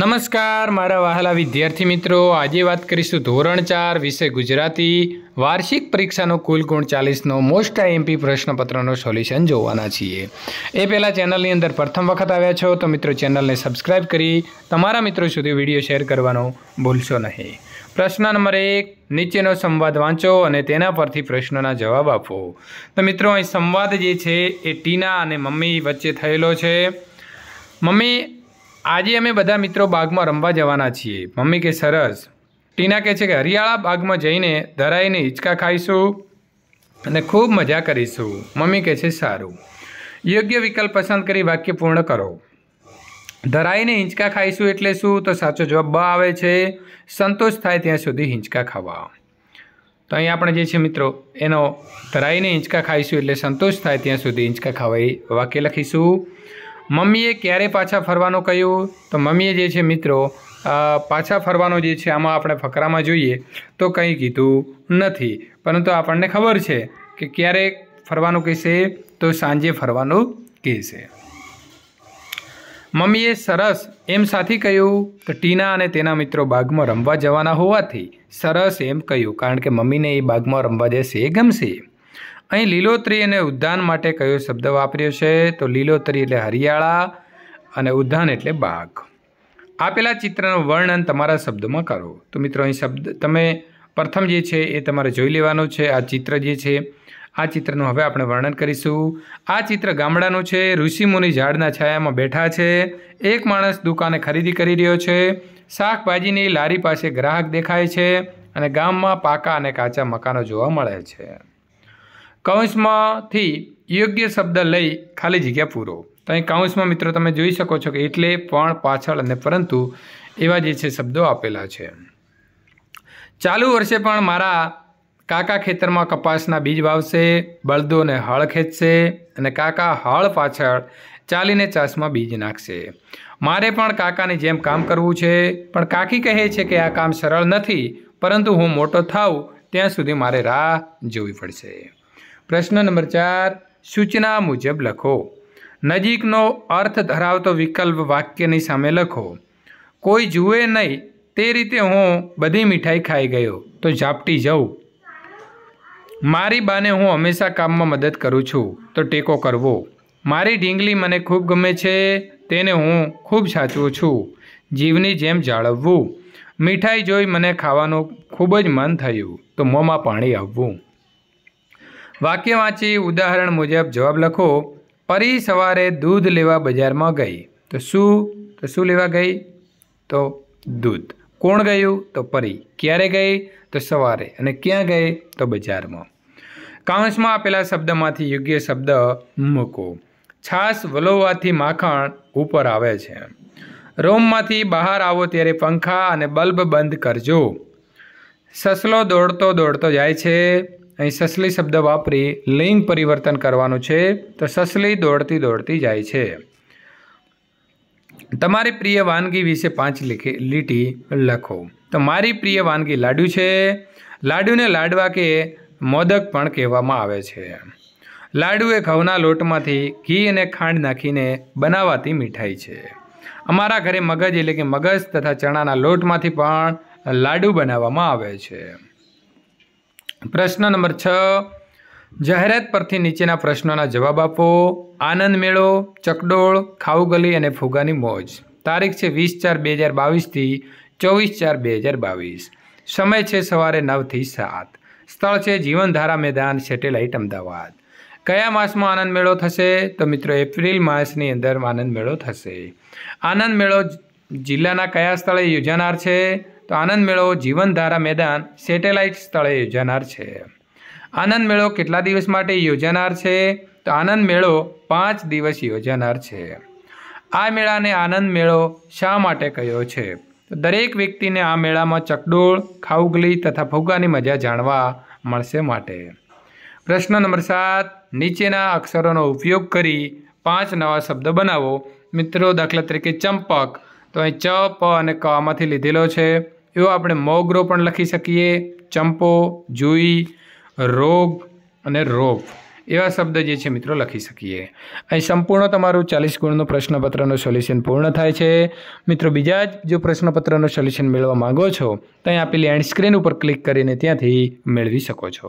નમસ્કાર મારા વહાલા વિદ્યાર્થી મિત્રો આજે વાત કરીશું ધોરણ ચાર વિષય ગુજરાતી વાર્ષિક પરીક્ષાનો કુલ ગુણ ચાલીસનો મોસ્ટ આઈએમપી પ્રશ્નપત્રનો સોલ્યુશન જોવાના છીએ એ પહેલાં ચેનલની અંદર પ્રથમ વખત આવ્યા છો તો મિત્રો ચેનલને સબસ્ક્રાઈબ કરી તમારા મિત્રો સુધી વિડીયો શેર કરવાનો ભૂલશો નહીં પ્રશ્ન નંબર એક નીચેનો સંવાદ વાંચો અને તેના પરથી પ્રશ્નોના જવાબ આપો તો મિત્રો અહીં સંવાદ જે છે એ ટીના અને મમ્મી વચ્ચે થયેલો છે મમ્મી આજે અમે બધા મિત્રો બાગમાં રમવા જવાના છીએ મમ્મી કે સરસ ટીના કહે છે કે હરિયાળા બાગમાં જઈને ધરાઈને હિંચકા ખાઈશું અને ખૂબ મજા કરીશું મમ્મી કહે છે સારું યોગ્ય વિકલ્પ પસંદ કરી વાક્ય પૂર્ણ કરો ધરાઈને હિંચકા ખાઈશું એટલે શું તો સાચો જવાબ બ આવે છે સંતોષ થાય ત્યાં સુધી હિંચકા ખાવા તો અહીં આપણે જે છે મિત્રો એનો ધરાઈને હિંચકા ખાઈશું એટલે સંતોષ થાય ત્યાં સુધી હિંચકા ખાવા એ વાક્ય લખીશું મમ્મીએ ક્યારે પાછા ફરવાનું કહ્યું તો મમ્મીએ જે છે મિત્રો પાછા ફરવાનો જે છે આમાં આપણે ફકરામાં જોઈએ તો કંઈ કીધું નથી પરંતુ આપણને ખબર છે કે ક્યારે ફરવાનું કહેશે તો સાંજે ફરવાનું કહેશે મમ્મીએ સરસ એમ સાથી કહ્યું તો ટીના અને તેના મિત્રો બાગમાં રમવા જવાના હોવાથી સરસ એમ કહ્યું કારણ કે મમ્મીને એ બાગમાં રમવા જશે એ ગમશે અહીં લીલોતરી અને ઉદ્યાન માટે કયો શબ્દ વાપર્યો છે તો લીલોતરી એટલે હરિયાળા અને ઉદ્યાન એટલે બાઘ આપેલા ચિત્રનું વર્ણન તમારા શબ્દમાં કરો તો મિત્રો અહીં શબ્દ તમે પ્રથમ જે છે એ તમારે જોઈ લેવાનું છે આ ચિત્ર જે છે આ ચિત્રનું હવે આપણે વર્ણન કરીશું આ ચિત્ર ગામડાનું છે ઋષિમુનિ ઝાડના છાયામાં બેઠા છે એક માણસ દુકાને ખરીદી કરી રહ્યો છે શાકભાજીની લારી પાસે ગ્રાહક દેખાય છે અને ગામમાં પાકા અને કાચા મકાનો જોવા મળે છે કૌંસમાંથી યોગ્ય શબ્દ લઈ ખાલી જગ્યા પૂરો તો અહીં કૌંસમાં મિત્રો તમે જોઈ શકો છો કે એટલે પણ પાછળ અને પરંતુ એવા જે છે શબ્દો આપેલા છે ચાલુ વર્ષે પણ મારા કાકા ખેતરમાં કપાસના બીજ વાવશે બળદોને હળ ખેંચશે અને કાકા હળ પાછળ ચાલીને ચાસમાં બીજ નાખશે મારે પણ કાકાની જેમ કામ કરવું છે પણ કાકી કહે છે કે આ કામ સરળ નથી પરંતુ હું મોટો થાઉં ત્યાં સુધી મારે રાહ જોવી પડશે પ્રશ્ન નંબર ચાર સૂચના મુજબ લખો નજીકનો અર્થ ધરાવતો વિકલ્પ વાક્યની સામે લખો કોઈ જુએ નહીં તે રીતે હું બધી મીઠાઈ ખાઈ ગયો તો ઝાપટી જાઉં મારી બાને હું હંમેશા કામમાં મદદ કરું છું તો ટેકો કરવો મારી ઢીંગલી મને ખૂબ ગમે છે તેને હું ખૂબ સાચવું છું જીવની જેમ જાળવવું મીઠાઈ જોઈ મને ખાવાનું ખૂબ જ મન થયું તો મોંમાં પાણી આવવું વાક્ય વાંચી ઉદાહરણ મુજબ જવાબ લખો પરી સવારે દૂધ લેવા બજારમાં ગઈ તો શું તો શું લેવા ગઈ તો દૂધ કોણ ગયું તો પરી ક્યારે ગઈ તો સવારે અને ક્યાં ગઈ તો બજારમાં કાંસમાં આપેલા શબ્દમાંથી યોગ્ય શબ્દ મૂકો છાસ વલોવાથી માખણ ઉપર આવે છે રોમમાંથી બહાર આવો ત્યારે પંખા અને બલ્બ બંધ કરજો સસલો દોડતો દોડતો જાય છે અહીં સસલી શબ્દ વાપરી લિંગ પરિવર્તન કરવાનું છે તો સસલી દોડતી દોડતી જાય છે તમારી પ્રિય વાનગી વિશે પાંચ લીખી લીટી લખો તો મારી પ્રિય વાનગી લાડુ છે લાડુને લાડવા કે મોદક પણ કહેવામાં આવે છે લાડુ એ ઘઉંના લોટમાંથી ઘી અને ખાંડ નાખીને બનાવાતી મીઠાઈ છે અમારા ઘરે મગજ એટલે કે મગજ તથા ચણાના લોટમાંથી પણ લાડુ બનાવવામાં આવે છે પ્રશ્ન નંબર છ જાહેરાત પરથી નીચેના પ્રશ્નોના જવાબ આપો આનંદ મેળો ચકડોળ ખાઉગલી અને ફુગાની મોજ તારીખ છે વીસ ચાર બે હજાર બાવીસથી ચોવીસ ચાર બે હજાર બાવીસ સમય છે સવારે નવથી સાત સ્થળ છે જીવનધારા મેદાન સેટેલાઇટ અમદાવાદ કયા માસમાં આનંદ મેળો થશે તો મિત્રો એપ્રિલ માસની અંદર આનંદ મેળો થશે આનંદ મેળો જિલ્લાના કયા સ્થળે યોજાનાર છે તો આનંદ મેળો જીવનધારા મેદાન સેટેલાઇટ સ્થળે યોજાનાર છે આનંદ મેળો કેટલા દિવસ માટે યોજાનાર છે તો આનંદ મેળો પાંચ દિવસ યોજાનાર છે આ મેળાને આનંદ મેળો શા માટે કયો છે દરેક વ્યક્તિને આ મેળામાં ચકડોળ ખાઉગલી તથા ફુગ્ગાની મજા જાણવા મળશે માટે પ્રશ્ન નંબર સાત નીચેના અક્ષરોનો ઉપયોગ કરી પાંચ નવા શબ્દ બનાવો મિત્રો દાખલા તરીકે ચંપક તો અહીં ચ પ અને ક આમાંથી લીધેલો છે એવો આપણે મોગરો પણ લખી શકીએ ચંપો જુઈ રોગ અને રોપ એવા શબ્દ જે છે મિત્રો લખી શકીએ અહીં સંપૂર્ણ તમારું ચાલીસ ગુણનું પ્રશ્નપત્રનું સોલ્યુશન પૂર્ણ થાય છે મિત્રો બીજા જ જો પ્રશ્નપત્રનું સોલ્યુશન મેળવવા માગો છો તો અહીં આપેલી એન્ડ સ્ક્રીન ઉપર ક્લિક કરીને ત્યાંથી મેળવી શકો છો